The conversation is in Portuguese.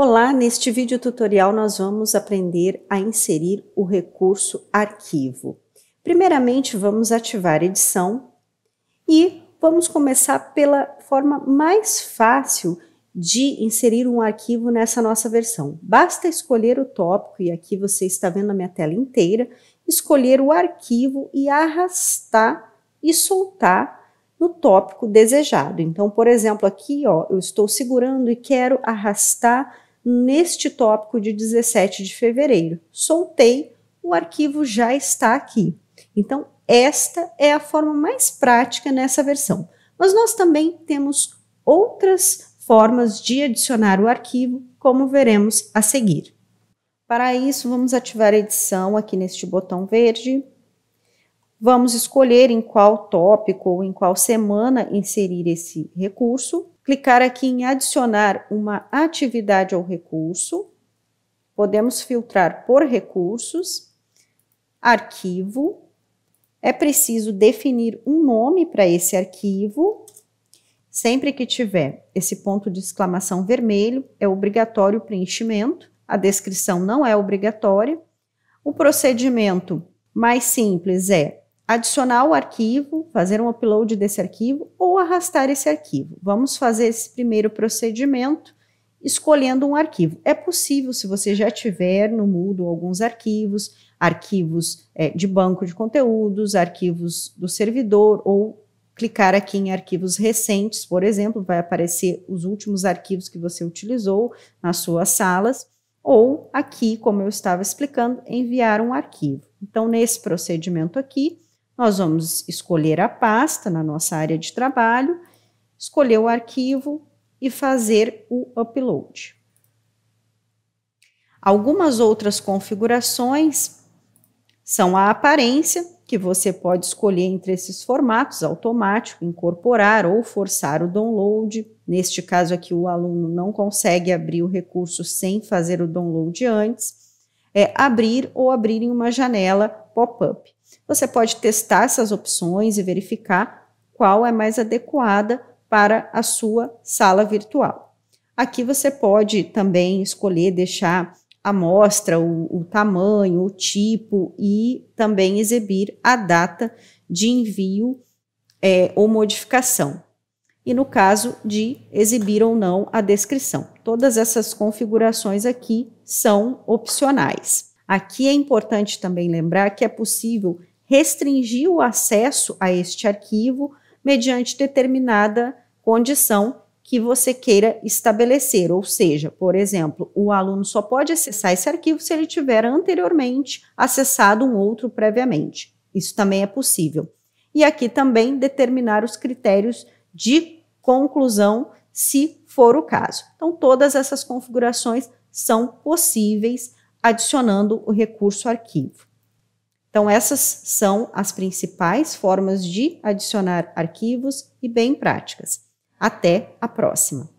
Olá, neste vídeo tutorial nós vamos aprender a inserir o recurso arquivo. Primeiramente, vamos ativar edição e vamos começar pela forma mais fácil de inserir um arquivo nessa nossa versão. Basta escolher o tópico, e aqui você está vendo a minha tela inteira, escolher o arquivo e arrastar e soltar no tópico desejado. Então, por exemplo, aqui ó, eu estou segurando e quero arrastar neste tópico de 17 de fevereiro. Soltei, o arquivo já está aqui. Então, esta é a forma mais prática nessa versão. Mas nós também temos outras formas de adicionar o arquivo, como veremos a seguir. Para isso, vamos ativar a edição aqui neste botão verde. Vamos escolher em qual tópico ou em qual semana inserir esse recurso clicar aqui em adicionar uma atividade ao recurso, podemos filtrar por recursos, arquivo, é preciso definir um nome para esse arquivo. Sempre que tiver esse ponto de exclamação vermelho, é obrigatório o preenchimento, a descrição não é obrigatória. O procedimento mais simples é adicionar o arquivo, fazer um upload desse arquivo ou arrastar esse arquivo. Vamos fazer esse primeiro procedimento escolhendo um arquivo. É possível, se você já tiver no Moodle alguns arquivos, arquivos é, de banco de conteúdos, arquivos do servidor, ou clicar aqui em arquivos recentes, por exemplo, vai aparecer os últimos arquivos que você utilizou nas suas salas, ou aqui, como eu estava explicando, enviar um arquivo. Então, nesse procedimento aqui, nós vamos escolher a pasta na nossa área de trabalho, escolher o arquivo e fazer o upload. Algumas outras configurações são a aparência, que você pode escolher entre esses formatos, automático, incorporar ou forçar o download. Neste caso aqui, o aluno não consegue abrir o recurso sem fazer o download antes é, abrir ou abrirem uma janela pop-up. Você pode testar essas opções e verificar qual é mais adequada para a sua sala virtual. Aqui você pode também escolher deixar a amostra, o, o tamanho, o tipo e também exibir a data de envio é, ou modificação e no caso de exibir ou não a descrição. Todas essas configurações aqui são opcionais. Aqui é importante também lembrar que é possível restringir o acesso a este arquivo mediante determinada condição que você queira estabelecer, ou seja, por exemplo, o aluno só pode acessar esse arquivo se ele tiver anteriormente acessado um outro previamente. Isso também é possível. E aqui também determinar os critérios de conclusão, se for o caso. Então, todas essas configurações são possíveis adicionando o recurso arquivo. Então, essas são as principais formas de adicionar arquivos e bem práticas. Até a próxima!